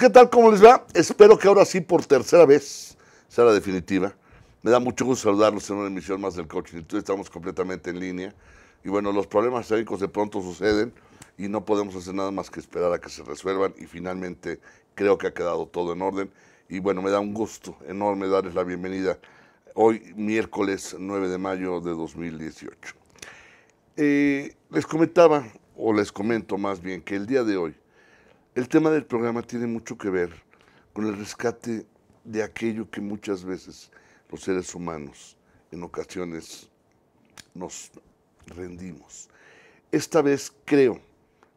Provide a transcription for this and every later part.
qué tal, cómo les va. Espero que ahora sí, por tercera vez, sea la definitiva. Me da mucho gusto saludarlos en una emisión más del Coaching Institute. Estamos completamente en línea. Y bueno, los problemas técnicos de pronto suceden y no podemos hacer nada más que esperar a que se resuelvan. Y finalmente creo que ha quedado todo en orden. Y bueno, me da un gusto enorme darles la bienvenida hoy, miércoles 9 de mayo de 2018. Eh, les comentaba, o les comento más bien, que el día de hoy el tema del programa tiene mucho que ver con el rescate de aquello que muchas veces los seres humanos en ocasiones nos rendimos. Esta vez creo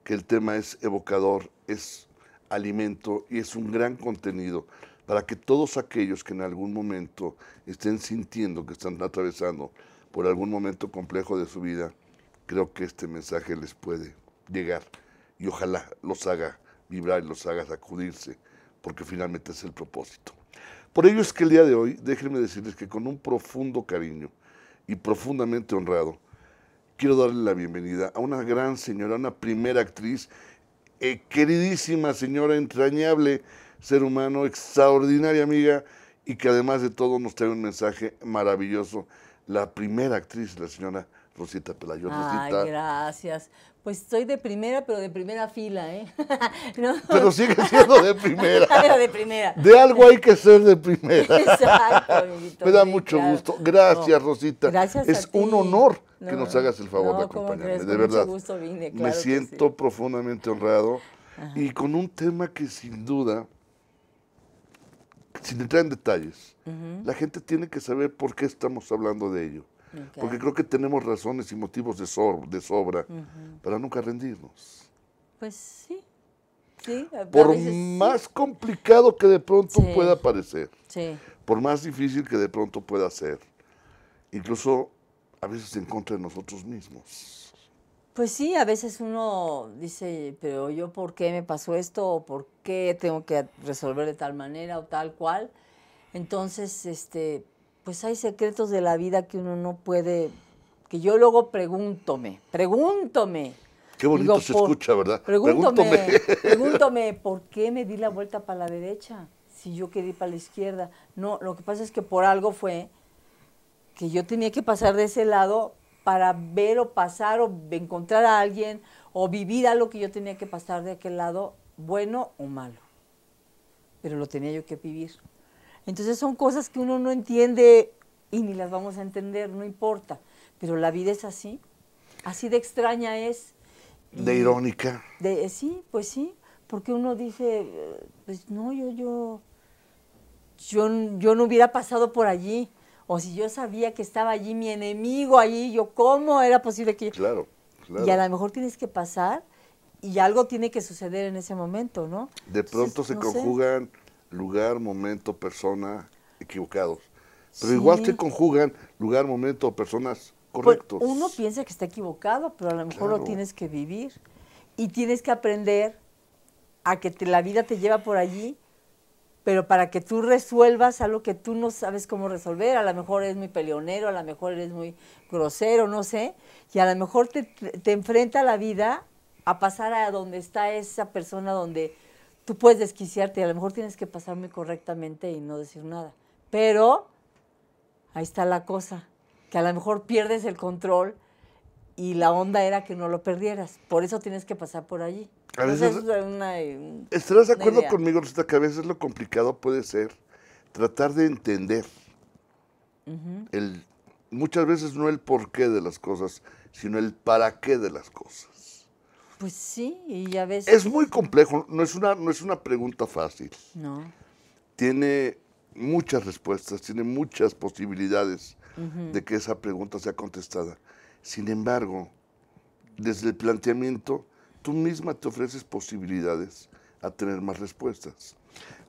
que el tema es evocador, es alimento y es un gran contenido para que todos aquellos que en algún momento estén sintiendo que están atravesando por algún momento complejo de su vida, creo que este mensaje les puede llegar y ojalá los haga vibrar y los haga sacudirse, porque finalmente es el propósito. Por ello es que el día de hoy, déjenme decirles que con un profundo cariño y profundamente honrado, quiero darle la bienvenida a una gran señora, una primera actriz, eh, queridísima señora, entrañable ser humano, extraordinaria amiga y que además de todo nos trae un mensaje maravilloso. La primera actriz, la señora Rosita Pelayón. Ay, gracias. Pues estoy de primera, pero de primera fila, ¿eh? Pero sigue siendo de primera. pero de primera. De algo hay que ser de primera. Exacto, Me da mucho gusto. Gracias, Rosita. Gracias. Es un honor que nos hagas el favor de acompañarme. De verdad. Me siento profundamente honrado y con un tema que sin duda, sin entrar en detalles, la gente tiene que saber por qué estamos hablando de ello. Porque creo que tenemos razones y motivos de, sobra para nunca rendirnos. Pues sí. sí por más complicado que de pronto pueda parecer, por más difícil que de pronto pueda ser, incluso a veces en contra de nosotros mismos. Pues sí, a veces uno dice, pero yo por qué me pasó esto, o por qué tengo que resolver de tal manera o tal cual. Entonces, este, pues hay secretos de la vida que uno no puede, que yo luego pregúntome, pregúntome. Qué bonito se escucha, ¿verdad? Pregúntome, pregúntome, ¿por qué me di la vuelta para la derecha si yo quería ir para la izquierda? No, lo que pasa es que por algo fue que yo tenía que pasar de ese lado para ver o pasar o encontrar a alguien o vivir algo que yo tenía que pasar de aquel lado, bueno o malo. Pero lo tenía yo que vivir. Entonces son cosas que uno no entiende y ni las vamos a entender, no importa. Pero la vida es así, así de extraña es. De irónica. De, eh, sí, pues sí, porque uno dice, eh, pues no, yo, yo, yo, yo no hubiera pasado por allí. O si yo sabía que estaba allí mi enemigo, allí, yo, ¿cómo era posible que Claro, claro. Y a lo mejor tienes que pasar y algo tiene que suceder en ese momento, ¿no? De pronto se conjugan lugar, momento, persona equivocados. Pero igual se conjugan lugar, momento, personas pues, correctos. uno piensa que está equivocado, pero a lo mejor lo tienes que vivir. Y tienes que aprender a que la vida te lleva por allí, pero para que tú resuelvas algo que tú no sabes cómo resolver. A lo mejor eres muy peleonero, a lo mejor eres muy grosero, no sé. Y a lo mejor te, te enfrenta la vida a pasar a donde está esa persona donde tú puedes desquiciarte y a lo mejor tienes que pasarme correctamente y no decir nada. Pero ahí está la cosa, que a lo mejor pierdes el control y la onda era que no lo perdieras. Por eso tienes que pasar por allí. A eh, ¿Estarás de acuerdo conmigo, Rosita, que a veces lo complicado puede ser tratar de entender el, muchas veces no el porqué de las cosas, sino el para qué de las cosas? Pues sí, y a veces... Es muy complejo, no es una, no es una pregunta fácil. No. Tiene muchas respuestas, tiene muchas posibilidades de que esa pregunta sea contestada. Sin embargo, desde el planteamiento, tú misma te ofreces posibilidades a tener más respuestas.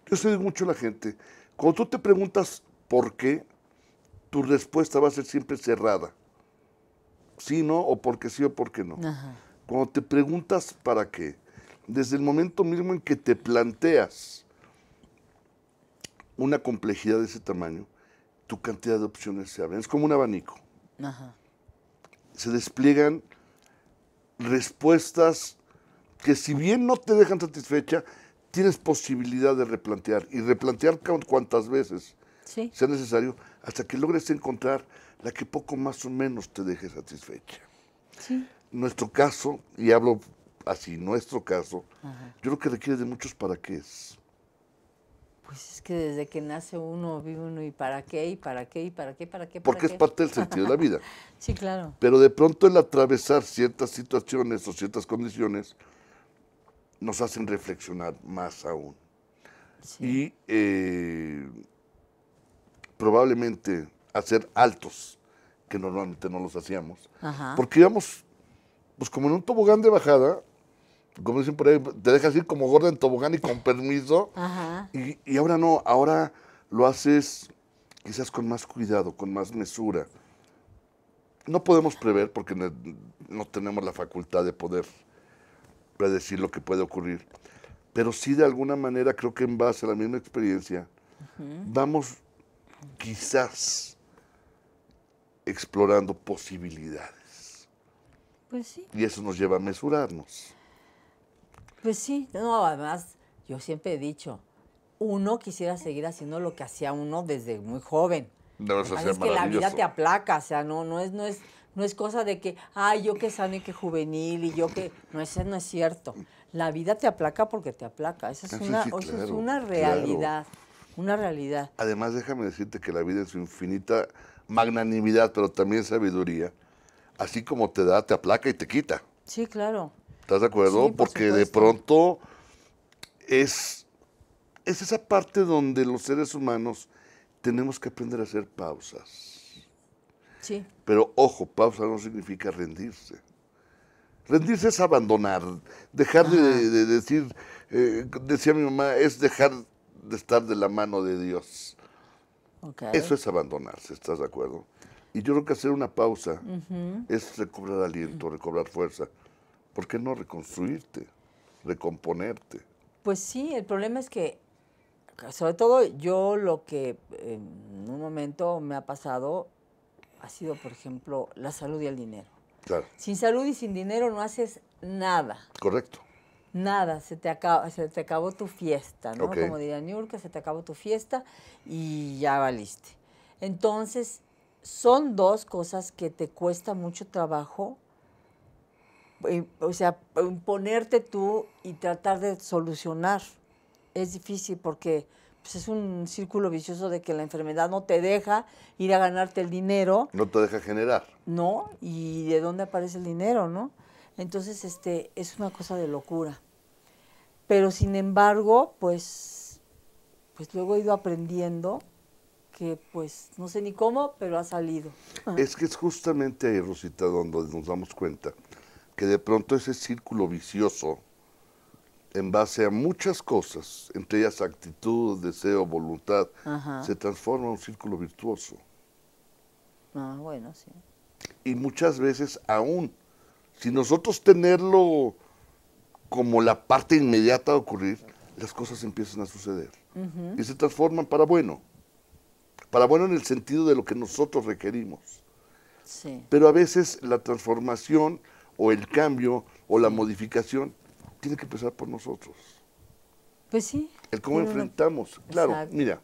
Yo sé mucho la gente, cuando tú te preguntas por qué, tu respuesta va a ser siempre cerrada. Sí, no, o porque sí, o porque no. Ajá. Cuando te preguntas para qué, desde el momento mismo en que te planteas una complejidad de ese tamaño, tu cantidad de opciones se abren. Es como un abanico. Se despliegan respuestas que si bien no te dejan satisfecha, tienes posibilidad de replantear y replantear cuantas veces sea necesario hasta que logres encontrar la que poco más o menos te deje satisfecha. Sí nuestro caso, y hablo así, nuestro caso, yo creo que requiere de muchos para qué. Pues es que desde que nace uno, vive uno y para qué, y para qué, y para qué, para qué. Para Porque es parte del sentido de la vida. sí, claro. Pero de pronto el atravesar ciertas situaciones o ciertas condiciones nos hacen reflexionar más aún. Sí. Y eh, probablemente hacer altos que normalmente no los hacíamos. Ajá. Porque íbamos pues como en un tobogán de bajada, como dicen por ahí, te dejas ir como gorda en tobogán y con permiso. Y, ahora no, ahora lo haces quizás con más cuidado, con más mesura. No podemos prever porque no tenemos la facultad de poder predecir lo que puede ocurrir. Pero sí, de alguna manera, creo que en base a la misma experiencia, vamos quizás explorando posibilidades. Pues y eso nos lleva a mesurarnos. Pues sí, no, además, yo siempre he dicho, uno quisiera seguir haciendo lo que hacía uno desde muy joven. es que la vida te aplaca, o sea, no, no es, no es, no es cosa de que, ay, yo que sano y que juvenil y yo que. No, eso no es cierto. La vida te aplaca porque te aplaca. Esa es, una, es una realidad. Una realidad. Además, déjame decirte que la vida es su infinita magnanimidad, pero también sabiduría, así como te da, te aplaca y te quita. Sí, claro. ¿Estás de acuerdo? Porque de pronto es, es esa parte donde los seres humanos tenemos que aprender a hacer pausas. Sí. Pero ojo, pausa no significa rendirse. Rendirse es abandonar, dejar de, decir, eh, decía mi mamá, es dejar de estar de la mano de Dios. Eso es abandonarse, ¿estás de acuerdo? Y yo creo que hacer una pausa es recobrar aliento, recobrar fuerza. ¿Por qué no reconstruirte, recomponerte? Pues sí, el problema es que, sobre todo yo lo que en un momento me ha pasado ha sido, por ejemplo, la salud y el dinero. Claro. Sin salud y sin dinero no haces nada. Correcto. Nada, se te, acaba, se te acabó tu fiesta, ¿no? Como diría Niurka, se te acabó tu fiesta y ya valiste. Entonces, son dos cosas que te cuesta mucho trabajo, eh, o sea, ponerte tú y tratar de solucionar. Es difícil porque pues, es un círculo vicioso de que la enfermedad no te deja ir a ganarte el dinero. No te deja generar. No, y de dónde aparece el dinero, ¿no? Entonces, este, es una cosa de locura. Pero sin embargo, pues, pues luego he ido aprendiendo que pues no sé ni cómo, pero ha salido. Es que es justamente ahí, Rosita, donde nos damos cuenta que de pronto ese círculo vicioso, en base a muchas cosas, entre ellas actitud, deseo, voluntad, se transforma en un círculo virtuoso. Ah, bueno, sí. Y muchas veces aún, si nosotros tenerlo como la parte inmediata de ocurrir, las cosas empiezan a suceder y se transforman para bueno para bueno en el sentido de lo que nosotros requerimos. Sí. Pero a veces la transformación o el cambio o la modificación tiene que empezar por nosotros. Pues sí. El cómo enfrentamos. Claro, mira,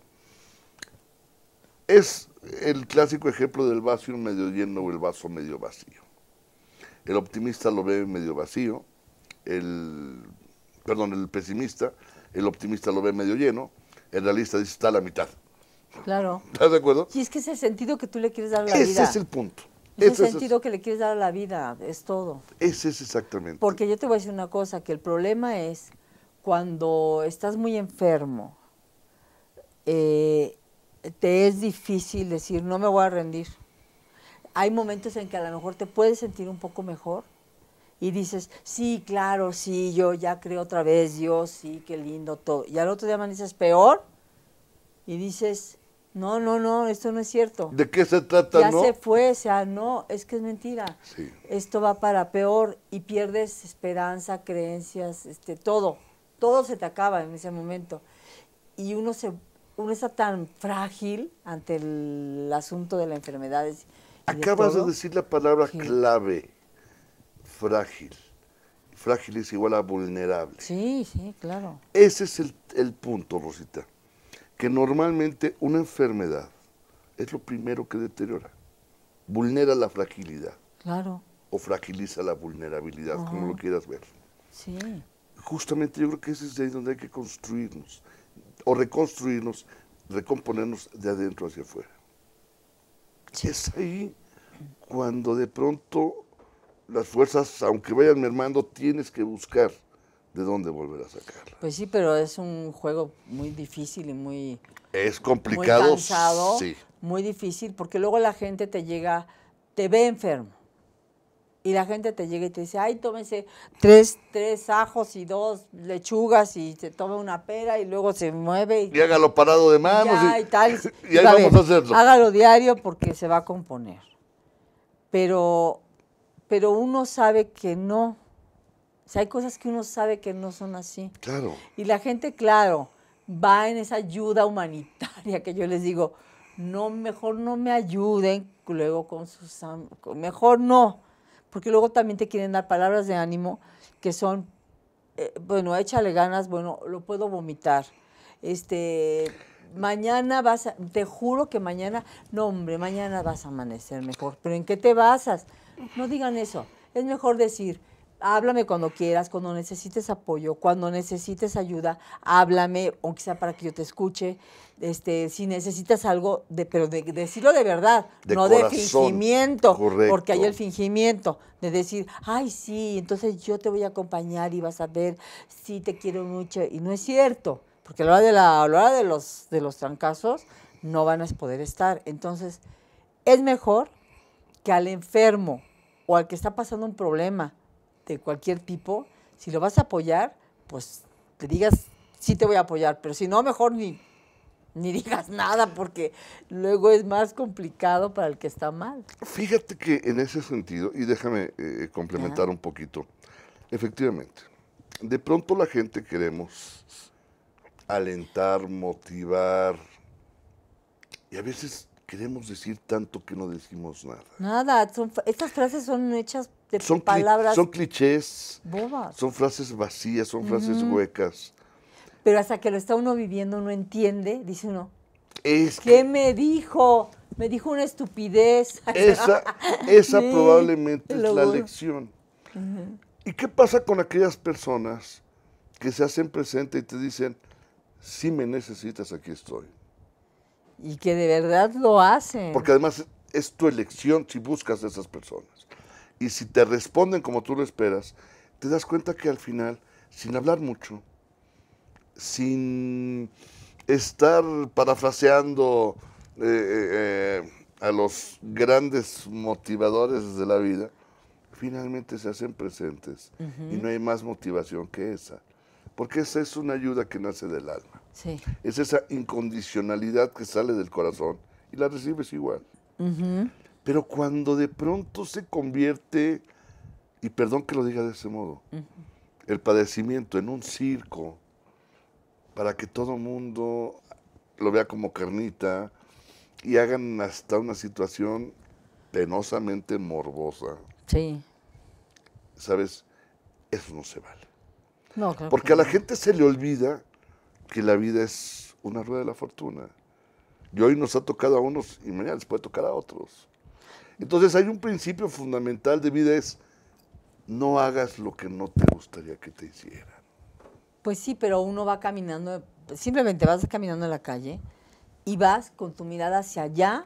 es el clásico ejemplo del vaso medio lleno o el vaso medio vacío. El optimista lo ve medio vacío, el, perdón, el pesimista, el optimista lo ve medio lleno, el realista dice está a la mitad. Claro. ¿Estás de acuerdo? Y es que es el sentido que tú le quieres dar a la vida. Ese es el punto. Es el sentido que le quieres dar a la vida, es todo. Ese es exactamente. Porque yo te voy a decir una cosa, que el problema es cuando estás muy enfermo, eh, te es difícil decir, no me voy a rendir. Hay momentos en que a lo mejor te puedes sentir un poco mejor y dices, sí, claro, sí, yo ya creo otra vez, Dios, sí, qué lindo todo. Y al otro día dices peor y dices, no, no, no, esto no es cierto. ¿De qué se trata? Ya se fue, o sea, no, es que es mentira. Esto va para peor y pierdes esperanza, creencias, este, todo. Todo se te acaba en ese momento. Y uno, se, uno está tan frágil ante el asunto de la enfermedad. Acabas de, decir la palabra clave, frágil frágil es igual a vulnerable. Sí, sí, claro. Ese es el, el punto, Rosita que normalmente una enfermedad es lo primero que deteriora, vulnera la fragilidad. Claro. O fragiliza la vulnerabilidad, como lo quieras ver. Sí. Justamente yo creo que ese es de ahí donde hay que construirnos, o reconstruirnos, recomponernos de adentro hacia afuera. Y Es ahí cuando de pronto las fuerzas, aunque vayan mermando, tienes que buscar de dónde volver a sacarla. Pues sí, pero es un juego muy difícil y muy... Es complicado. Muy difícil, porque luego la gente te llega, te ve enfermo. Y la gente te llega y te dice, ay, tómese tres, tres ajos y dos lechugas y se toma una pera y luego se mueve. Y, hágalo parado de manos. y, ahí vamos hacerlo. Hágalo diario porque se va a componer. Pero, pero uno sabe que no o sea, hay cosas que uno sabe que no son así. Claro. Y la gente, claro, va en esa ayuda humanitaria que yo les digo, no, mejor no me ayuden luego con sus... Mejor no, porque luego también te quieren dar palabras de ánimo que son, eh, bueno, échale ganas, bueno, lo puedo vomitar. Este, mañana vas a, te juro que mañana, no hombre, mañana vas a amanecer mejor, pero ¿en qué te basas? No digan eso, es mejor decir, háblame cuando quieras, cuando necesites apoyo, cuando necesites ayuda, háblame, o quizá para que yo te escuche. Este, si necesitas algo, de, pero de, decirlo de verdad, no de fingimiento, porque hay el fingimiento de decir, ay, sí, entonces yo te voy a acompañar y vas a ver, si te quiero mucho, y no es cierto, porque a la hora de, la, de, los, de los trancazos no van a poder estar. Entonces, es mejor que al enfermo o al que está pasando un problema, de cualquier tipo, si lo vas a apoyar, pues te digas, sí te voy a apoyar, pero si no, mejor ni, ni digas nada, porque luego es más complicado para el que está mal. Fíjate que en ese sentido, y déjame eh, complementar un poquito, efectivamente, de pronto la gente queremos alentar, motivar, y a veces queremos decir tanto que no decimos nada. Nada, estas frases son hechas son palabras. son clichés. Son frases vacías, son frases huecas. Pero hasta que lo está uno viviendo, uno entiende, dice uno. Es ¿Qué me dijo? Me dijo una estupidez. Esa, probablemente es la lección. ¿Y qué pasa con aquellas personas que se hacen presente y te dicen, si me necesitas, aquí estoy? Y que de verdad lo hacen. Porque además es tu elección si buscas a esas personas y si te responden como tú lo esperas, te das cuenta que al final, sin hablar mucho, sin estar parafraseando eh, eh, eh, a los grandes motivadores de la vida, finalmente se hacen presentes y no hay más motivación que esa, porque esa es una ayuda que nace del alma. Es esa incondicionalidad que sale del corazón y la recibes igual. Uh pero cuando de pronto se convierte, y perdón que lo diga de ese modo, el padecimiento en un circo, para que todo mundo lo vea como carnita y hagan hasta una situación penosamente morbosa. Sí. ¿Sabes? Eso no se vale. Porque a la gente se le olvida que la vida es una rueda de la fortuna. Y hoy nos ha tocado a unos y mañana les puede tocar a otros. Entonces hay un principio fundamental de vida, es no hagas lo que no te gustaría que te hicieran. Pues sí, pero uno va caminando, simplemente vas caminando en la calle y vas con tu mirada hacia allá,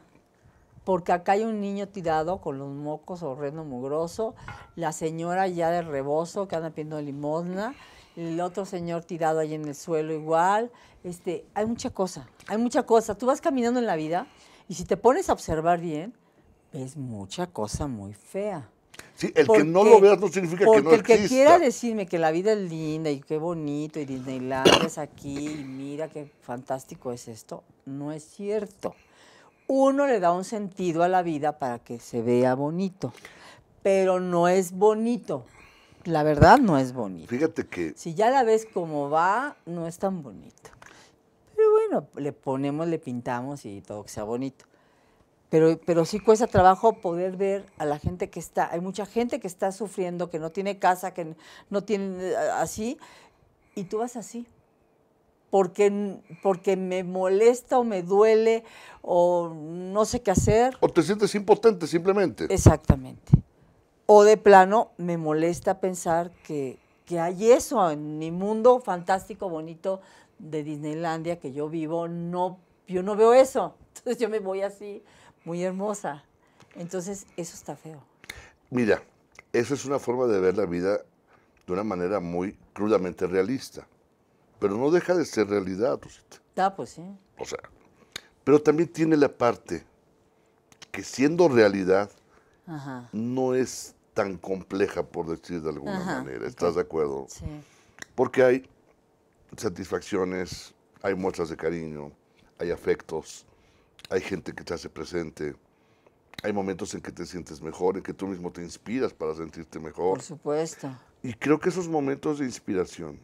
porque acá hay un niño tirado con los mocos o reno mugroso, la señora ya de rebozo que anda pidiendo limosna, el otro señor tirado ahí en el suelo igual, este, hay mucha cosa, hay mucha cosa. Tú vas caminando en la vida y si te pones a observar bien, es mucha cosa muy fea. Sí, el que no lo veas no significa que no exista. Porque el que quiera decirme que la vida es linda y qué bonito y Disneyland es aquí y mira qué fantástico es esto, no es cierto. Uno le da un sentido a la vida para que se vea bonito, pero no es bonito. La verdad no es bonito. Fíjate que... Si ya la ves como va, no es tan bonito. Pero bueno, le ponemos, le pintamos y todo que sea bonito. Pero, pero sí cuesta trabajo poder ver a la gente que está, hay mucha gente que está sufriendo, que no tiene casa, que no tiene eh, así, y tú vas así, porque, porque me molesta o me duele o no sé qué hacer. O te sientes impotente simplemente. Exactamente. O de plano me molesta pensar que, que hay eso en mi mundo fantástico, bonito de Disneylandia que yo vivo, no, yo no veo eso. Entonces yo me voy así muy hermosa. Entonces, eso está feo. Mira, esa es una forma de ver la vida de una manera muy crudamente realista. Pero no deja de ser realidad, Ah, pues sí. O sea, pero también tiene la parte que siendo realidad, no es tan compleja, por decir de alguna manera. ¿Estás de acuerdo? Sí. Porque hay satisfacciones, hay muestras de cariño, hay afectos, hay gente que te hace presente, hay momentos en que te sientes mejor, en que tú mismo te inspiras para sentirte mejor. Por supuesto. Y creo que esos momentos de inspiración,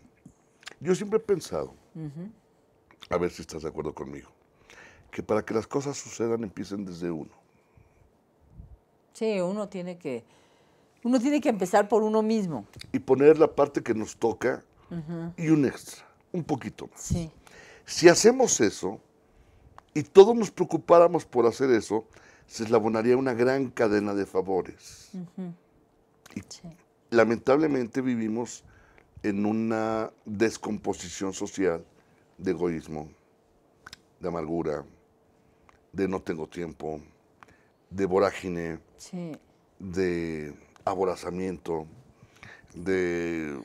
yo siempre he pensado, a ver si estás de acuerdo conmigo, que para que las cosas sucedan empiecen desde uno. Sí, uno tiene que, uno tiene que empezar por uno mismo. Y poner la parte que nos toca y un extra, un poquito más. Sí. Si hacemos eso, y todos nos preocupáramos por hacer eso, se eslabonaría una gran cadena de favores. lamentablemente vivimos en una descomposición social de egoísmo, de amargura, de no tengo tiempo, de vorágine, de aborazamiento, de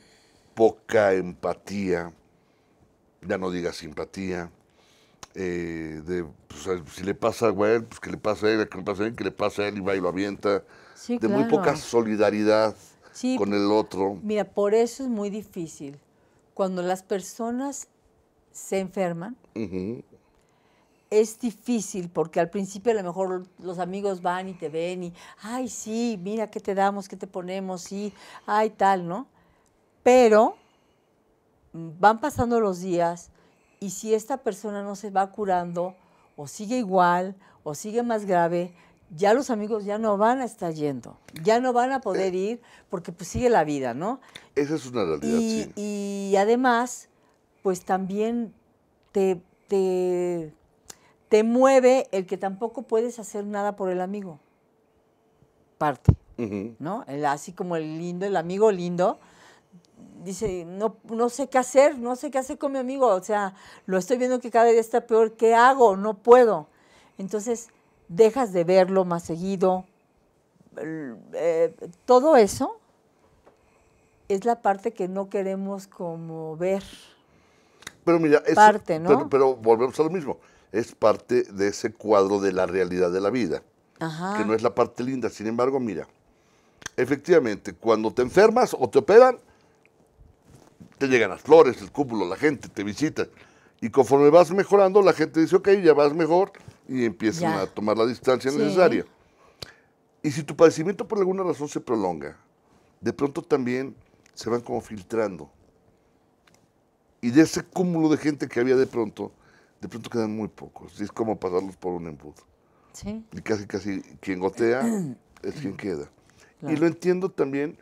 poca empatía, ya no diga simpatía, eh, de pues, si le pasa a él, pues que le pase a él, que le pase a él, que le pase a él y va y lo avienta. de muy poca solidaridad con el otro. Mira, por eso es muy difícil. Cuando las personas se enferman, es difícil porque al principio a lo mejor los amigos van y te ven y, ay, sí, mira qué te damos, qué te ponemos, sí, ay, tal, ¿no? Pero mm, van pasando los días, y si esta persona no se va curando o sigue igual o sigue más grave, ya los amigos ya no van a estar yendo, ya no van a poder ir porque pues sigue la vida, ¿no? Esa es una realidad. Y, además, pues también te, te, mueve el que tampoco puedes hacer nada por el amigo. Parte, ¿no? así como el lindo, el amigo lindo, dice, no, no sé qué hacer, no sé qué hacer con mi amigo, o sea, lo estoy viendo que cada día está peor, ¿qué hago? No puedo. Entonces, dejas de verlo más seguido. Eh, todo eso es la parte que no queremos como ver. Pero mira, es parte, ¿no? pero, volvemos a lo mismo, es parte de ese cuadro de la realidad de la vida, que no es la parte linda. Sin embargo, mira, efectivamente, cuando te enfermas o te operan, te llegan las flores, el cúmulo, la gente te visita. Y conforme vas mejorando, la gente dice, ok, ya vas mejor y empiezan a tomar la distancia necesaria. Y si tu padecimiento por alguna razón se prolonga, de pronto también se van como filtrando. Y de ese cúmulo de gente que había de pronto, de pronto quedan muy pocos. Y es como pasarlos por un embudo. Y casi, casi quien gotea es quien queda. Y lo entiendo también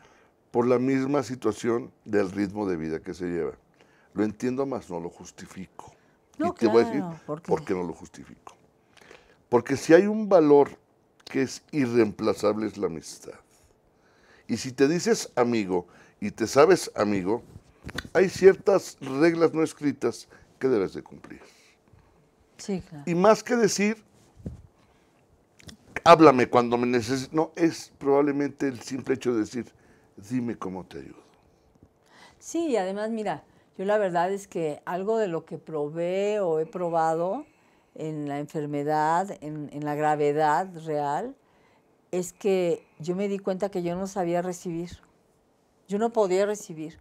por la misma situación del ritmo de vida que se lleva. Lo entiendo, más no lo justifico. y te voy a decir ¿por qué? no lo justifico. Porque si hay un valor que es irreemplazable es la amistad. Y si te dices amigo y te sabes amigo, hay ciertas reglas no escritas que debes de cumplir. Sí, Y más que decir, háblame cuando me necesites, no, es probablemente el simple hecho de decir, dime cómo te ayudo. Sí, y además, mira, yo la verdad es que algo de lo que probé o he probado en la enfermedad, en, la gravedad real, es que yo me di cuenta que yo no sabía recibir. Yo no podía recibir.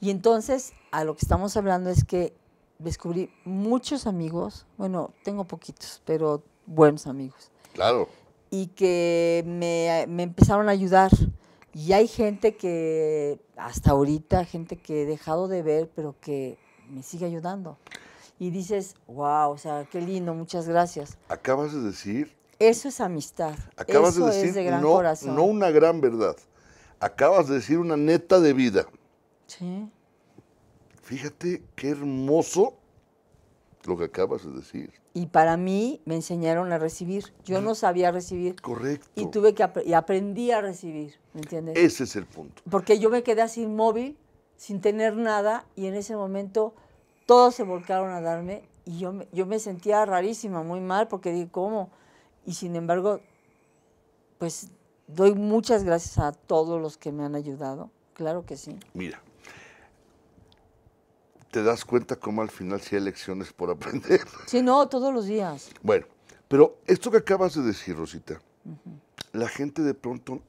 Y entonces, a lo que estamos hablando es que descubrí muchos amigos, bueno, tengo poquitos, pero buenos amigos. Claro. Y que me, me empezaron a ayudar. Y hay gente que, hasta ahorita, gente que he dejado de ver, pero que me sigue ayudando. Y dices, wow, o sea, qué lindo, muchas gracias. Acabas de decir... Eso es amistad. Acabas de decir, es gran no una gran verdad. Acabas de decir una neta de vida. Sí. Fíjate qué hermoso lo que acabas de decir. Y para mí me enseñaron a recibir. Yo no sabía recibir. Correcto. Y tuve que y aprendí a recibir, ¿me entiendes? Ese es el punto. Porque yo me quedé así inmóvil, sin tener nada, y en ese momento todos se volcaron a darme y yo yo me sentía rarísima, muy mal, porque dije, ¿cómo? Y sin embargo, pues doy muchas gracias a todos los que me han ayudado. Claro que sí. Mira, te das cuenta cómo al final sí hay lecciones por aprender. Sí, no, todos los días. Bueno, pero esto que acabas de decir, Rosita, la gente de pronto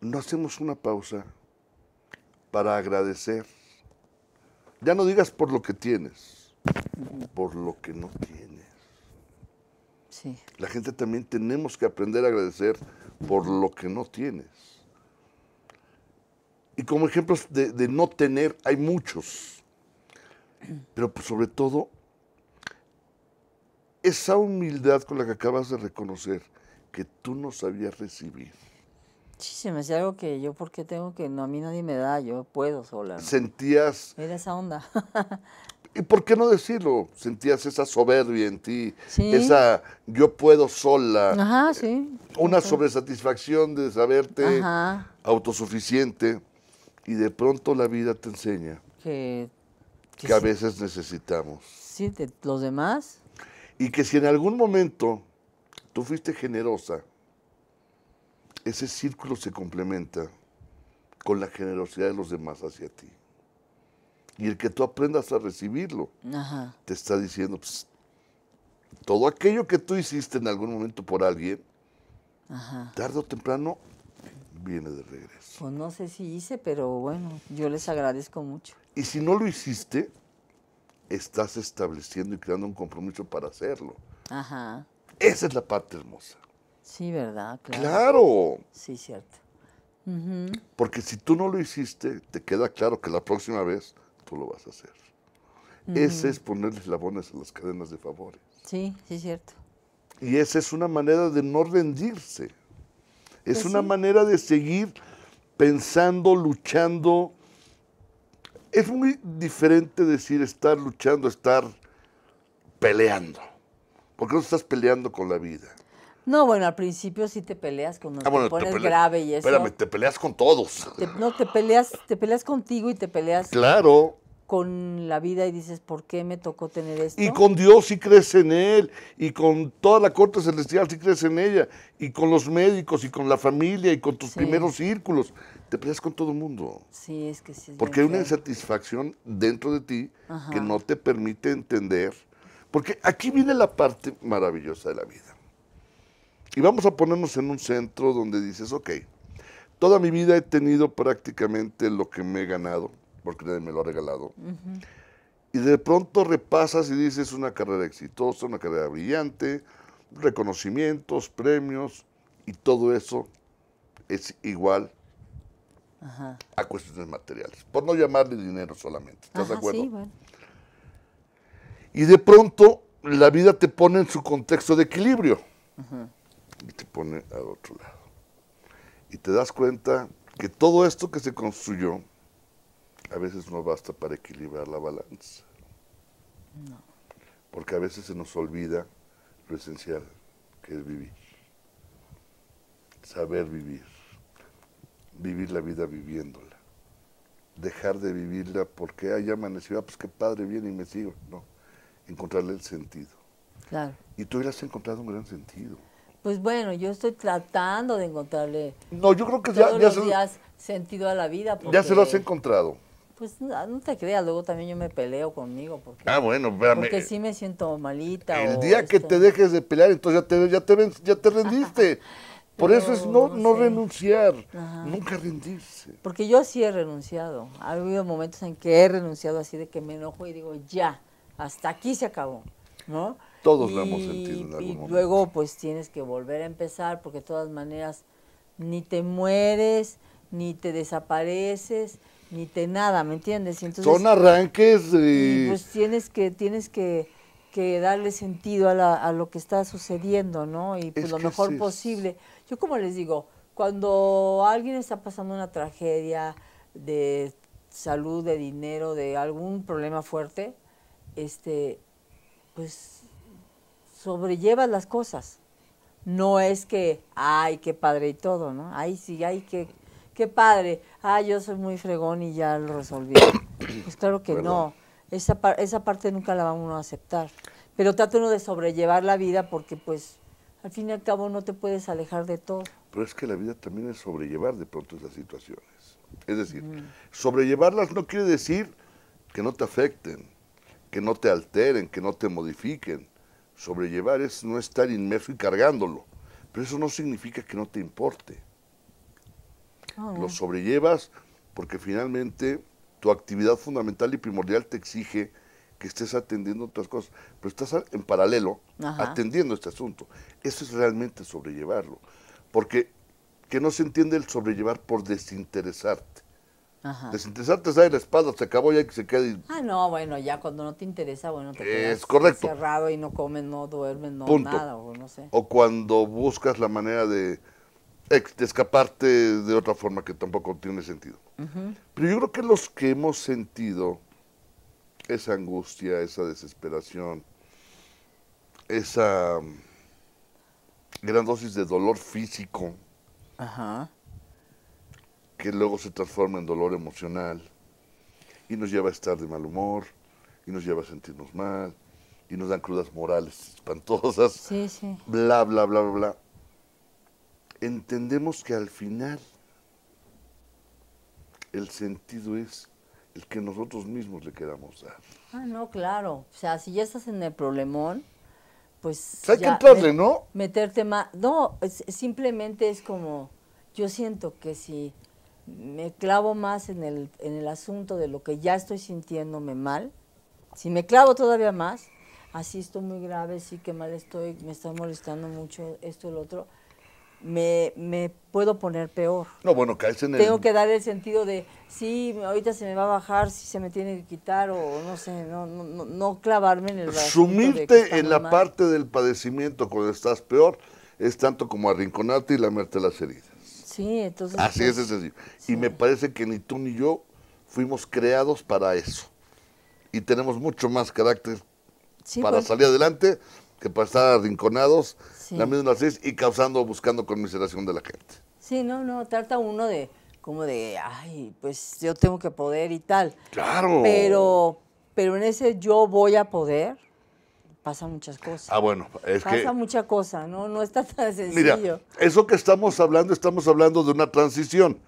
no hacemos una pausa para agradecer. Ya no digas por lo que tienes, por lo que no tienes. Sí. La gente también tenemos que aprender a agradecer por lo que no tienes. Y como ejemplos de, de no tener, hay muchos pero pues, sobre todo esa humildad con la que acabas de reconocer que tú no sabías recibir. Sí, se me hace algo que yo, porque tengo que? No, a mí nadie me da, yo puedo sola. Sentías... Era esa onda. ¿Y por qué no decirlo? Sentías esa soberbia en ti, esa yo puedo sola. Ajá, sí. Eh, una sobresatisfacción de saberte autosuficiente y de pronto la vida te enseña. Que que, a veces necesitamos. Sí, de los demás. Y que si en algún momento tú fuiste generosa, ese círculo se complementa con la generosidad de los demás hacia ti. Y el que tú aprendas a recibirlo, te está diciendo, pues, todo aquello que tú hiciste en algún momento por alguien, tarde o temprano, viene de regreso. Pues no sé si hice, pero bueno, yo les agradezco mucho. Y si no lo hiciste, estás estableciendo y creando un compromiso para hacerlo. Ajá. Esa es la parte hermosa. Sí, ¿verdad? Claro. claro. Sí, cierto. Porque si tú no lo hiciste, te queda claro que la próxima vez tú lo vas a hacer. Ese es ponerles eslabones a las cadenas de favores. Sí, sí, cierto. Y esa es una manera de no rendirse. Es pues una manera de seguir pensando, luchando, es muy diferente decir estar luchando, estar peleando. Porque no estás peleando con la vida. No, bueno, al principio sí te peleas con ah, te pones grave y eso. Espérame, te peleas con todos. no, te peleas, te peleas contigo y te peleas. Claro con la vida y dices, ¿por qué me tocó tener esto? Y con Dios si crees en Él, y con toda la corte celestial si crees en ella, y con los médicos, y con la familia, y con tus primeros círculos. Te peleas con todo el mundo. Sí, es que sí. porque hay una insatisfacción dentro de ti que no te permite entender. Porque aquí viene la parte maravillosa de la vida. Y vamos a ponernos en un centro donde dices, ok, toda mi vida he tenido prácticamente lo que me he ganado porque nadie me lo ha regalado. Y de pronto repasas y dices una carrera exitosa, una carrera brillante, reconocimientos, premios, y todo eso es igual a cuestiones materiales, por no llamarle dinero solamente. ¿Estás de acuerdo? Y de pronto la vida te pone en su contexto de equilibrio y te pone al otro lado. Y te das cuenta que todo esto que se construyó a veces no basta para equilibrar la balanza. No. Porque a veces se nos olvida lo esencial, que es vivir. Saber vivir. Vivir la vida viviéndola. Dejar de vivirla porque haya amanecido, ah, pues qué padre viene y me sigo. No, encontrarle el sentido. Claro. Y tú hubieras encontrado un gran sentido. Pues bueno, yo estoy tratando de encontrarle. No, yo creo que ya, ya sentido a la vida. Ya se lo has encontrado. Pues no, te creas, luego también yo me peleo conmigo. Porque, ah, bueno, Porque sí me siento malita. El día que este te dejes de pelear, entonces ya te, ya ya te rendiste. Por eso es no, renunciar, nunca rendirse. Porque yo sí he renunciado. Ha habido momentos en que he renunciado así de que me enojo y digo, ya, hasta aquí se acabó, ¿no? Todos lo hemos sentido Y luego pues tienes que volver a empezar porque de todas maneras ni te mueres, ni te desapareces, ni te nada, ¿me entiendes? Entonces, Son arranques y... pues tienes que, tienes que, darle sentido a, lo que está sucediendo, ¿no? Y pues, lo mejor posible. Yo como les digo, cuando alguien está pasando una tragedia de salud, de dinero, de algún problema fuerte, este, pues sobrellevas las cosas. No es que, ay, qué padre y todo, ¿no? Ay, sí, ay, qué, qué padre ah, yo soy muy fregón y ya lo resolví. pues claro que no, esa, esa parte nunca la vamos a aceptar. Pero trata uno de sobrellevar la vida porque pues al fin y al cabo no te puedes alejar de todo. Pero es que la vida también es sobrellevar de pronto esas situaciones. Es decir, sobrellevarlas no quiere decir que no te afecten, que no te alteren, que no te modifiquen. Sobrellevar es no estar inmerso y cargándolo. Pero eso no significa que no te importe. Ah, lo sobrellevas porque finalmente tu actividad fundamental y primordial te exige que estés atendiendo otras cosas, pero estás en paralelo atendiendo este asunto. Eso es realmente sobrellevarlo, porque que no se entiende el sobrellevar por desinteresarte. Ajá. Desinteresarte sale la espada, se acabó ya que se queda. Ah, no, bueno, ya cuando no te interesa, bueno, te quedas es y no comes, no duermes, no nada, O cuando buscas la manera de escaparte de otra forma que tampoco tiene sentido. Pero yo creo que los que hemos sentido esa angustia, esa desesperación, esa mm, gran dosis de dolor físico, que luego se transforma en dolor emocional y nos lleva a estar de mal humor y nos lleva a sentirnos mal y nos dan crudas morales espantosas, bla, bla, bla, bla, bla entendemos que al final el sentido es el que nosotros mismos le queramos dar. Ah, no, claro. O sea, si ya estás en el problemón, pues... Hay que entrarle, ¿no? Meterte más... No, simplemente es como... Yo siento que si me clavo más en el, en el asunto de lo que ya estoy sintiéndome mal, si me clavo todavía más, así estoy muy grave, sí que mal estoy, me está molestando mucho esto, el otro me, puedo poner peor. No, bueno, caes en el... Tengo que dar el sentido de, sí, ahorita se me va a bajar, si se me tiene que quitar o no sé, no, no, no clavarme en el... Pues, sumirte en la parte del padecimiento cuando estás peor es tanto como arrinconarte y lamerte las heridas. Sí, entonces... Así es, sencillo. Pues, y me parece que ni tú ni yo fuimos creados para eso. Y tenemos mucho más carácter para pues. salir adelante que para estar arrinconados la misma y causando, buscando conmiseración de la gente. Sí, no, no, trata uno de, como de, ay, pues yo tengo que poder y tal. Claro. Pero, pero en ese yo voy a poder, pasa muchas cosas. Ah, bueno, es que... Pasa mucha cosa, ¿no? No está tan sencillo. Mira, eso que estamos hablando, estamos hablando de una transición.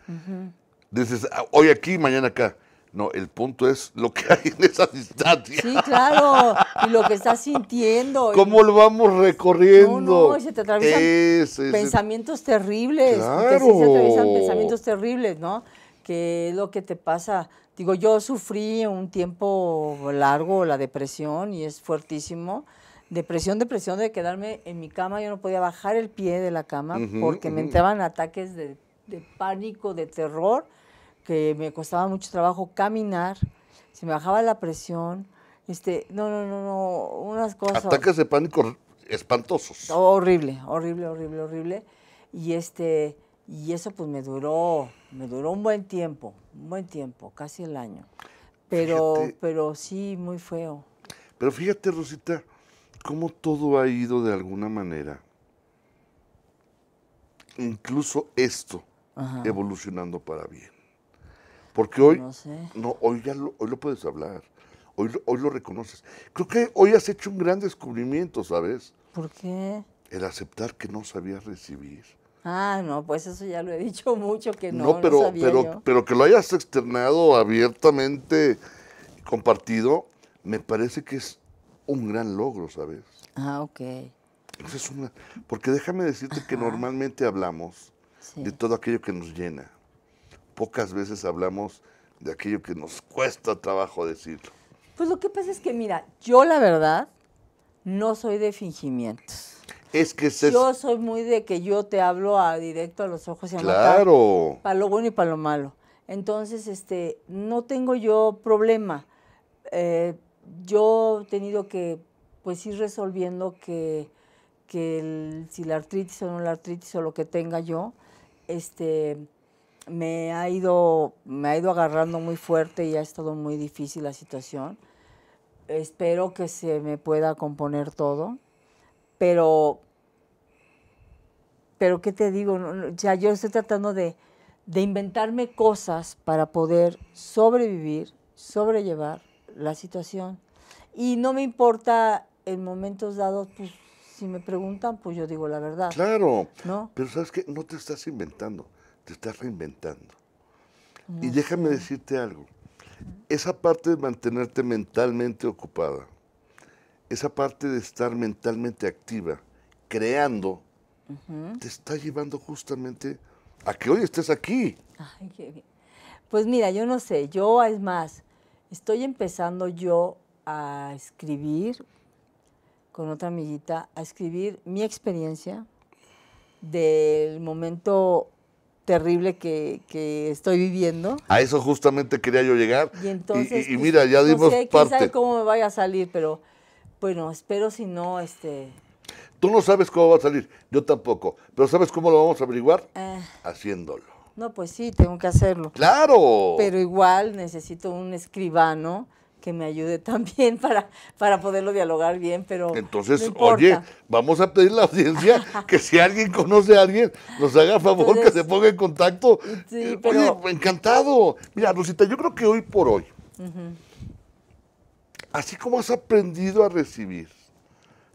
Dices, ah, hoy aquí, mañana acá. No, el punto es lo que hay en esa distancia. Sí, claro, y lo que estás sintiendo. ¿Cómo lo vamos recorriendo? No, se te atraviesan pensamientos terribles. Claro. atraviesan pensamientos terribles, ¿no? Que es lo que te pasa. Digo, yo sufrí un tiempo largo la depresión y es fuertísimo. Depresión, depresión de quedarme en mi cama, yo no podía bajar el pie de la cama porque me entraban ataques de pánico, de terror que me costaba mucho trabajo caminar, se me bajaba la presión, este, no, no, no, no, unas cosas. Ataques de pánico espantosos. Horrible, horrible, horrible, horrible. Y este, y eso pues me duró, me duró un buen tiempo, un buen tiempo, casi el año. Pero, pero sí, muy feo. Pero fíjate, Rosita, cómo todo ha ido de alguna manera, incluso esto, evolucionando para bien. Porque hoy, no hoy, ya lo, puedes hablar, hoy, hoy lo reconoces. Creo que hoy has hecho un gran descubrimiento, ¿sabes? ¿Por qué? El aceptar que no sabías recibir. Ah, no, pues eso ya lo he dicho mucho que no. No, pero, sabía pero, pero que lo hayas externado abiertamente, compartido, me parece que es un gran logro, ¿sabes? Ah, ok. porque déjame decirte que normalmente hablamos de todo aquello que nos llena pocas veces hablamos de aquello que nos cuesta trabajo decirlo. Pues lo que pasa es que, mira, yo la verdad no soy de fingimientos. Es que se... Yo soy muy de que yo te hablo a, directo a los ojos y a Claro. Para lo bueno y para lo malo. Entonces, este, no tengo yo problema. Eh, yo he tenido que, pues, ir resolviendo que, si la artritis o no la artritis o lo que tenga yo, este, me ha ido, me ha ido agarrando muy fuerte y ha estado muy difícil la situación. Espero que se me pueda componer todo, pero, pero ¿qué te digo? ya yo estoy tratando de, inventarme cosas para poder sobrevivir, sobrellevar la situación. Y no me importa en momentos dados, pues, si me preguntan, pues yo digo la verdad. Claro. Pero sabes que no te estás inventando te estás reinventando. Mm. y déjame decirte algo, esa parte de mantenerte mentalmente ocupada, esa parte de estar mentalmente activa, creando, te está llevando justamente a que hoy estés aquí. Ay, qué bien. Pues mira, yo no sé, yo es más, estoy empezando yo a escribir con otra amiguita, a escribir mi experiencia del momento terrible que, estoy viviendo. A eso justamente quería yo llegar. Y entonces, y, pues, mira, ya dimos sé, parte. Quién cómo me vaya a salir, pero bueno, espero si no, este. Tú no sabes cómo va a salir, yo tampoco, pero ¿sabes cómo lo vamos a averiguar? Ah. Haciéndolo. No, pues sí, tengo que hacerlo. Claro. Pero igual necesito un escribano que me ayude también para, para poderlo dialogar bien, pero... Entonces, oye, vamos a pedir a la audiencia que si alguien conoce a alguien, nos haga favor que se ponga en contacto. Sí, eh, pero... encantado. Mira, Rosita, yo creo que hoy por hoy, así como has aprendido a recibir,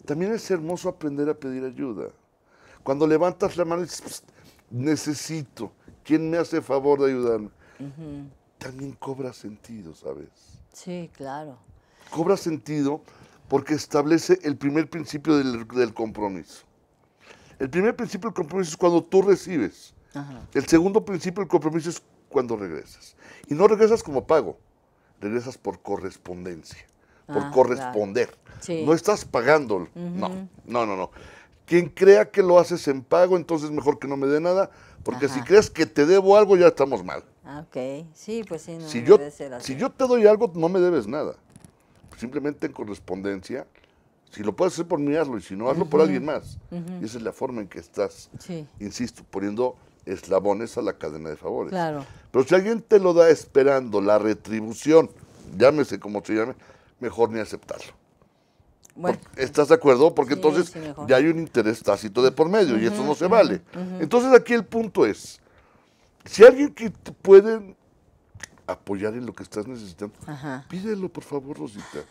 también es hermoso aprender a pedir ayuda. Cuando levantas la mano y dices, necesito, ¿quién me hace favor de ayudarme? También cobra sentido, ¿sabes? Sí, claro. Cobra sentido porque establece el primer principio del, compromiso. El primer principio del compromiso es cuando tú recibes. El segundo principio del compromiso es cuando regresas. Y no regresas como pago, regresas por correspondencia, por ah, corresponder. No estás pagando. No, no, no, no. Quien crea que lo haces en pago, entonces mejor que no me dé nada, porque si crees que te debo algo, ya estamos mal. Ah, okay, Sí, pues si yo, Si yo te doy algo, no me debes nada. Simplemente en correspondencia, si lo puedes hacer por mí, hazlo, y si no, hazlo por alguien más. esa es la forma en que estás, insisto, poniendo eslabones a la cadena de favores. Claro. Pero si alguien te lo da esperando la retribución, llámese como se llame, mejor ni aceptarlo. Bueno, ¿Estás de acuerdo? Porque entonces ya hay un interés tácito de por medio y eso no se vale. Entonces aquí el punto es, si alguien que te pueden apoyar en lo que estás necesitando, pídelo, por favor, Rosita.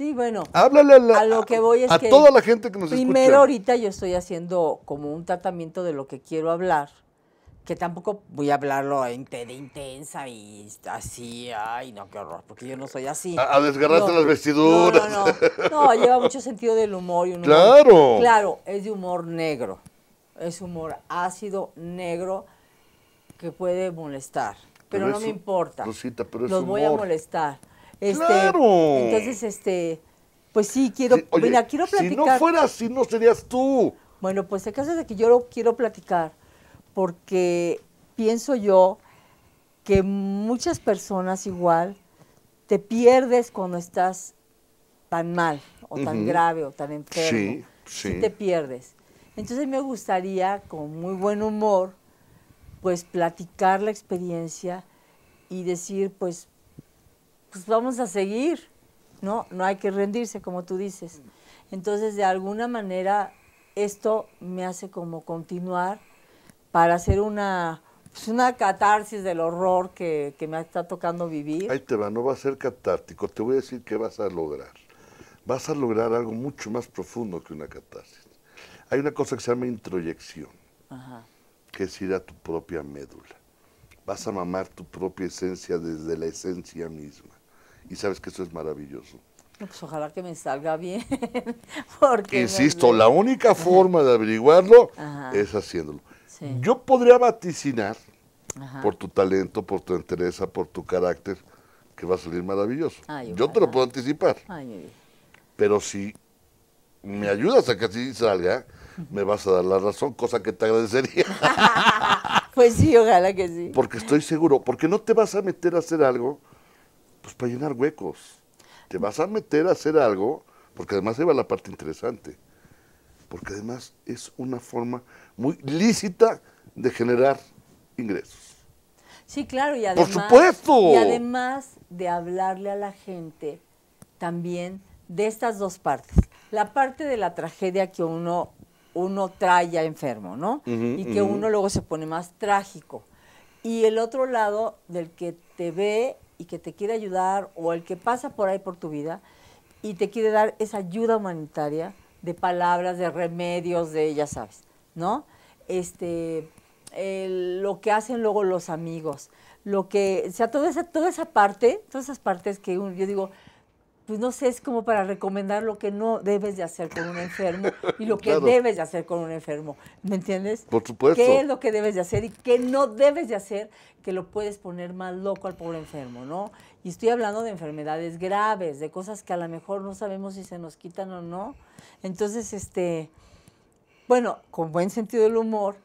Sí, bueno. Háblale a, la, lo que voy a toda la gente que nos escucha. Primero ahorita yo estoy haciendo como un tratamiento de lo que quiero hablar, que tampoco voy a hablarlo de intensa y así, ay, no, qué horror, porque yo no soy así. A, desgarrarte las vestiduras. No, no, no, no, lleva mucho sentido del humor humor, Claro. Claro, es de humor negro, es humor ácido, negro, que puede molestar, pero, no me importa. Rosita, pero es Los voy a molestar. Este, claro. Entonces, este, pues sí, quiero, mira, quiero platicar. Si no fuera así, no serías tú. Bueno, pues el caso es de que yo lo quiero platicar porque pienso yo que muchas personas igual te pierdes cuando estás tan mal o tan grave o tan enfermo. sí. sí te pierdes. Entonces me gustaría, con muy buen humor, pues platicar la experiencia y decir, pues, pues vamos a seguir, ¿no? No hay que rendirse, como tú dices. Entonces, de alguna manera, esto me hace como continuar para hacer una, pues, una catarsis del horror que, que, me está tocando vivir. Ahí te va, no va a ser catártico, te voy a decir qué vas a lograr. Vas a lograr algo mucho más profundo que una catarsis. Hay una cosa que se llama introyección que es ir a tu propia médula. Vas a mamar tu propia esencia desde la esencia misma. Y sabes que eso es maravilloso. Pues ojalá que me salga bien. Insisto, la única forma de averiguarlo es haciéndolo. Yo podría vaticinar por tu talento, por tu entereza, por tu carácter, que va a salir maravilloso. yo te lo puedo anticipar. Pero si me ayudas a que así salga, me vas a dar la razón, cosa que te agradecería. pues sí, ojalá que sí. Porque estoy seguro, porque no te vas a meter a hacer algo pues para llenar huecos. Te vas a meter a hacer algo, porque además va la parte interesante. Porque además es una forma muy lícita de generar ingresos. Sí, claro, y además. Por supuesto. Y además de hablarle a la gente también de estas dos partes. La parte de la tragedia que uno uno trae ya enfermo, ¿no? y que uno luego se pone más trágico. Y el otro lado del que te ve y que te quiere ayudar o el que pasa por ahí por tu vida y te quiere dar esa ayuda humanitaria de palabras, de remedios, de ya sabes, ¿no? Este, lo que hacen luego los amigos, lo que, o sea, toda esa, toda esa parte, todas esas partes que yo digo, pues no sé, es como para recomendar lo que no debes de hacer con un enfermo y lo que debes de hacer con un enfermo. ¿Me entiendes? Por supuesto. ¿Qué es lo que debes de hacer y qué no debes de hacer que lo puedes poner más loco al pobre enfermo, ¿no? Y estoy hablando de enfermedades graves, de cosas que a lo mejor no sabemos si se nos quitan o no. Entonces, este, bueno, con buen sentido del humor,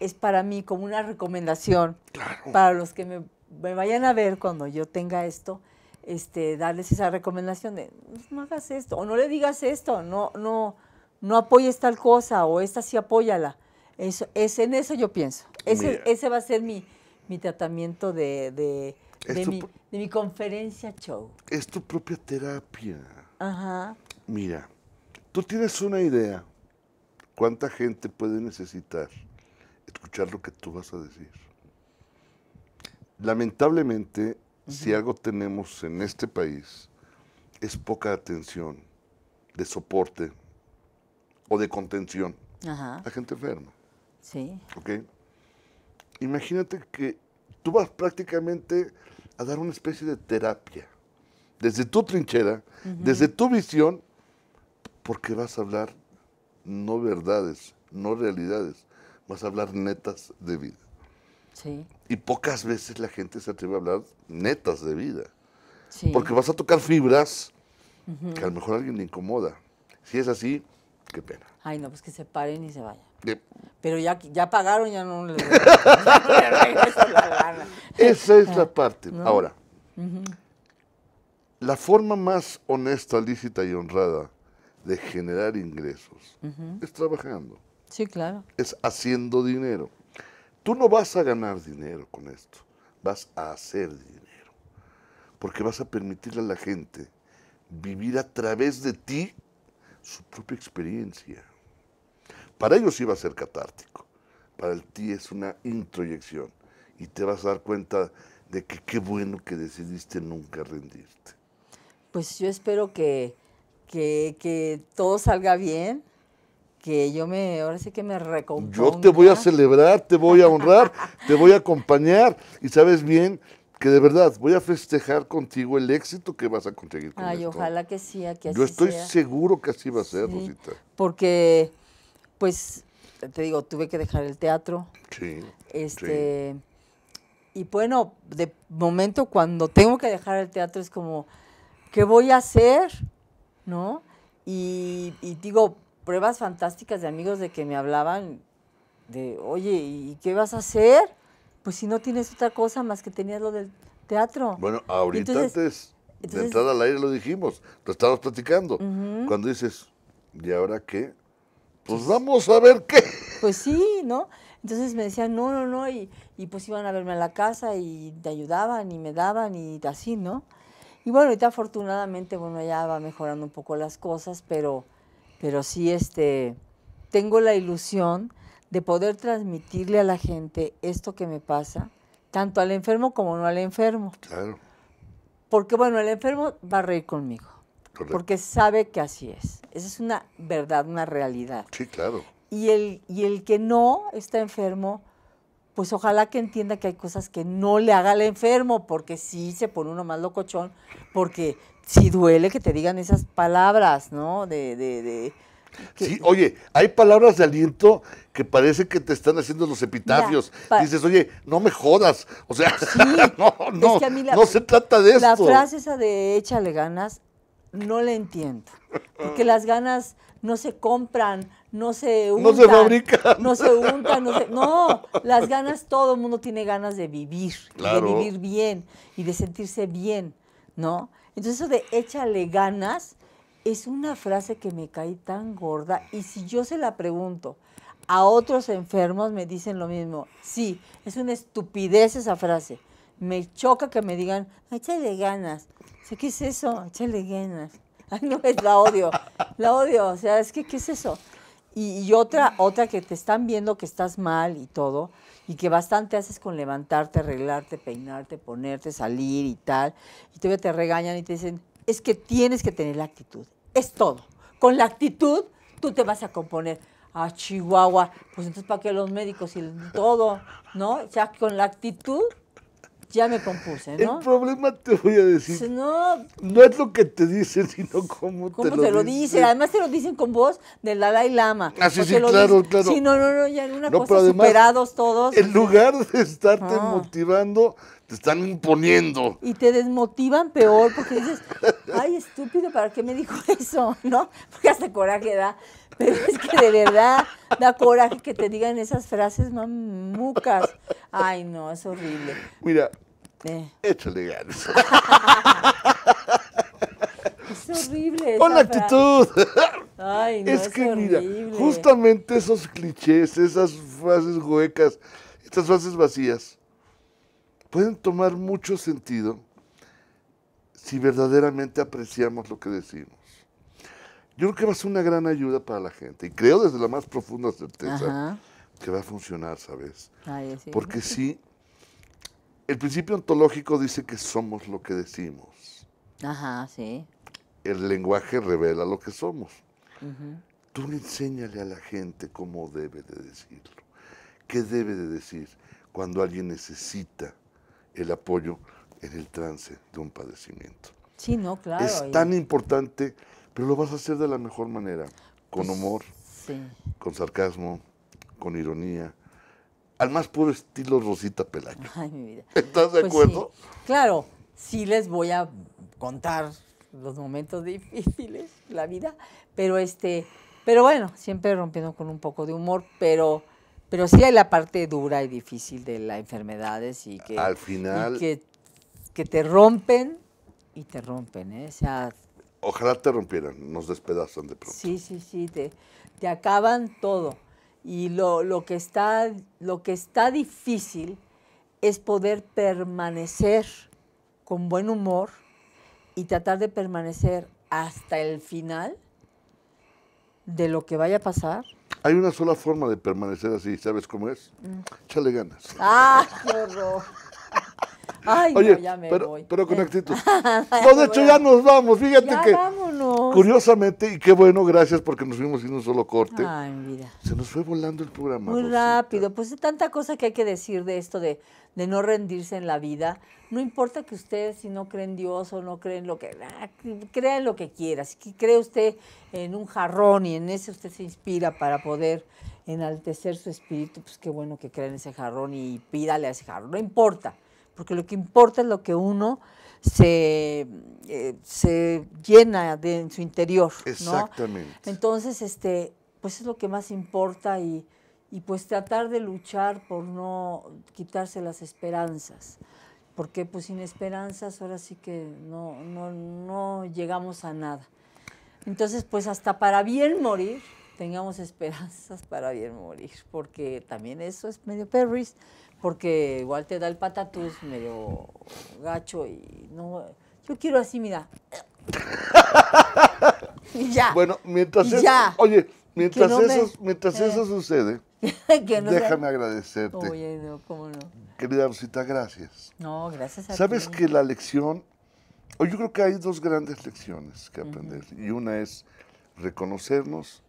es para mí como una recomendación para los que me, me vayan a ver cuando yo tenga esto este, darles esa recomendación de no hagas esto, o no le digas esto, no, no, no apoyes tal cosa, o esta sí apóyala. Eso, es, en eso yo pienso. Ese, ese va a ser mi, tratamiento de, de, mi, de, mi, conferencia show. Es tu propia terapia. Ajá. Mira, tú tienes una idea. ¿Cuánta gente puede necesitar escuchar lo que tú vas a decir? Lamentablemente, si algo tenemos en este país es poca atención de soporte o de contención Ajá. a gente enferma. Sí. ¿Ok? Imagínate que tú vas prácticamente a dar una especie de terapia desde tu trinchera, desde tu visión, porque vas a hablar no verdades, no realidades, vas a hablar netas de vida. Sí. Y pocas veces la gente se atreve a hablar netas de vida. Porque vas a tocar fibras que a lo mejor a alguien le incomoda. Si es así, qué pena. Ay, no, pues que se paren y se vayan. Eh. Pero ya, ya pagaron, ya no les Esa es la parte. Ahora, la forma más honesta, lícita y honrada de generar ingresos es trabajando. Sí, claro. Es haciendo dinero. Tú no vas a ganar dinero con esto, vas a hacer dinero, porque vas a permitirle a la gente vivir a través de ti su propia experiencia. Para ellos iba a ser catártico, para ti es una introyección y te vas a dar cuenta de que qué bueno que decidiste nunca rendirte. Pues yo espero que, que todo salga bien que yo me, ahora sí que me recomiendo. Yo te voy a celebrar, te voy a honrar, te voy a acompañar y sabes bien que de verdad voy a festejar contigo el éxito que vas a conseguir con Ay, ojalá que sí, que así Yo estoy seguro que así va a ser, Rosita. Porque, pues, te digo, tuve que dejar el teatro. Sí. Este, Y bueno, de momento cuando tengo que dejar el teatro es como, ¿qué voy a hacer? ¿No? y digo, pruebas fantásticas de amigos de que me hablaban de, oye, ¿y qué vas a hacer? Pues si no tienes otra cosa más que tenías lo del teatro. Bueno, ahorita antes de entrada al aire lo dijimos, lo estabas platicando. Cuando dices, ¿y ahora qué? Pues vamos a ver qué. Pues sí, ¿no? Entonces me decían, no, no, no, y, y pues iban a verme a la casa y te ayudaban y me daban y así, ¿no? Y bueno, ahorita afortunadamente, bueno, ya va mejorando un poco las cosas, pero pero sí este, tengo la ilusión de poder transmitirle a la gente esto que me pasa, tanto al enfermo como no al enfermo. Claro. Porque bueno, el enfermo va a reír conmigo, porque sabe que así es. Esa es una verdad, una realidad. Sí, claro. Y el, y el que no está enfermo, pues ojalá que entienda que hay cosas que no le haga al enfermo, porque sí se pone uno más locochón, porque sí duele que te digan esas palabras, ¿no? De, de, de Sí, oye, hay palabras de aliento que parece que te están haciendo los epitafios. Dices, oye, no me jodas. O sea, sí, no, no, no se trata de eso. esto. La frase esa de échale ganas, no la entiendo. Porque las ganas no se compran, no se untan. No se fabrican. No se untan, no se... No, las ganas, todo el mundo tiene ganas de vivir, de vivir bien y de sentirse bien, ¿no? Entonces eso de échale ganas es una frase que me cae tan gorda y si yo se la pregunto a otros enfermos me dicen lo mismo. Sí, es una estupidez esa frase. Me choca que me digan, échale ganas. ¿Qué es eso? Échale ganas. Ay, no, la odio. La odio. O sea, es que, ¿qué es eso? Y, otra, otra que te están viendo que estás mal y todo, y que bastante haces con levantarte, arreglarte, peinarte, ponerte, salir y tal, y todavía te regañan y te dicen, es que tienes que tener la actitud, es todo. Con la actitud tú te vas a componer. A ah, Chihuahua, pues entonces para qué los médicos y todo, ¿no? O sea, con la actitud ya me compuse, ¿no? El problema te voy a decir. No, no es lo que te dicen, sino cómo, te, lo, dicen. Además te lo dicen con voz la Dalai Lama. Así ah, sí, claro, claro. Sí, no, no, no, ya una cosa, superados todos. En lugar de estarte motivando, te están imponiendo. Y te desmotivan peor porque dices, ay, estúpido, ¿para qué me dijo eso? ¿No? Porque hasta coraje da. Pero es que de verdad da coraje que te digan esas frases mamucas. Ay, no, es horrible. Mira, eh. échale ganas. Es horrible. Con actitud. Ay, no, es, que es mira, justamente esos clichés, esas frases huecas, estas frases vacías, pueden tomar mucho sentido si verdaderamente apreciamos lo que decimos. Yo creo que va a ser una gran ayuda para la gente y creo desde la más profunda certeza que va a funcionar, ¿sabes? Porque sí, el principio ontológico dice que somos lo que decimos. Ajá, sí. El lenguaje revela lo que somos. Tú enséñale a la gente cómo debe de decirlo, qué debe de decir cuando alguien necesita el apoyo en el trance de un padecimiento. Sí, no, claro. Es tan importante, pero lo vas a hacer de la mejor manera, con pues, humor, con sarcasmo, con ironía, al más puro estilo Rosita Pelayo. Ay, mi vida. ¿Estás de pues acuerdo? Claro, sí les voy a contar los momentos difíciles, de la vida, pero este, pero bueno, siempre rompiendo con un poco de humor, pero pero sí hay la parte dura y difícil de las enfermedades y que... que, te rompen y te rompen, ¿eh? Ojalá te rompieran, nos despedazan de pronto. Sí, sí, sí, te, acaban todo. Y lo, que está, lo que está difícil es poder permanecer con buen humor y tratar de permanecer hasta el final de lo que vaya a pasar? Hay una sola forma de permanecer así, ¿sabes cómo es? Mm. Échale Chale ganas. ¡Ah, qué horror! Ay, Oye, no, ya me pero, voy. pero con eh. actitud. no, de hecho, ya nos vamos. Fíjate ya que vamos. Curiosamente, y qué bueno, gracias porque nos fuimos sin un solo corte. Ay, Se nos fue volando el programa. Muy rápido. Pues tanta cosa que hay que decir de esto de, no rendirse en la vida. No importa que usted, si no cree en Dios o no cree en lo que. Ah, crea en lo que quiera. Si cree usted en un jarrón y en ese usted se inspira para poder enaltecer su espíritu, pues qué bueno que crea en ese jarrón y pídale a ese jarrón. No importa. Porque lo que importa es lo que uno se, eh, se llena de, en su interior. Exactamente. Entonces, este, pues es lo que más importa y, y pues tratar de luchar por no quitarse las esperanzas. Porque pues sin esperanzas ahora sí que no, no, no llegamos a nada. Entonces, pues hasta para bien morir, tengamos esperanzas para bien morir, porque también eso es medio perris, porque igual te da el patatús medio gacho y no. Yo quiero así, mira. y ya. Bueno, mientras eso, oye, mientras eso, mientras eh. eso sucede, déjame agradecerte. Oye, cómo no. Querida Rosita, gracias. No, gracias a Sabes que la lección, o yo creo que hay dos grandes lecciones que aprender. Y una es reconocernos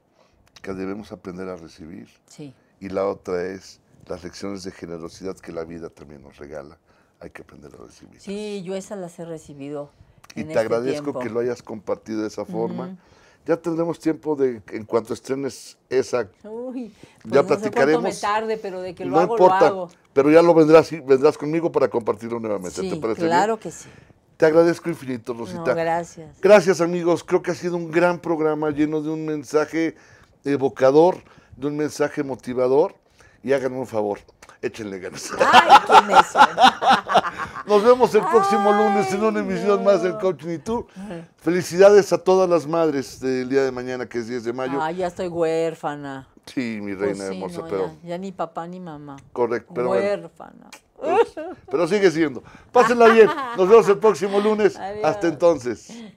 que debemos aprender a recibir. Sí. Y la otra es las lecciones de generosidad que la vida también nos regala, hay que aprender a recibir. Sí, yo esas las he recibido. Y te este agradezco que lo hayas compartido de esa forma. Ya tendremos tiempo de, en cuanto estrenes esa, Uy, ya pues platicaremos. me tarde, pero de que lo no hago, lo hago. pero ya lo vendrás, vendrás conmigo para compartirlo nuevamente. ¿Te parece claro que sí. Te agradezco infinito, Rosita. gracias. Gracias, amigos. Creo que ha sido un gran programa lleno de un mensaje evocador, de un mensaje motivador y háganme un favor, échenle ganas. Ay, Nos vemos el próximo lunes en una emisión más del Coaching y Tour. Felicidades a todas las madres del día de mañana, que es 10 de mayo. Ah, ya estoy huérfana. Sí, mi reina de pues hermosa, pero. Ya, ni papá ni mamá. Correcto, pero. Huérfana. pero sigue siendo. Pásenla bien. Nos vemos el próximo lunes. Hasta entonces.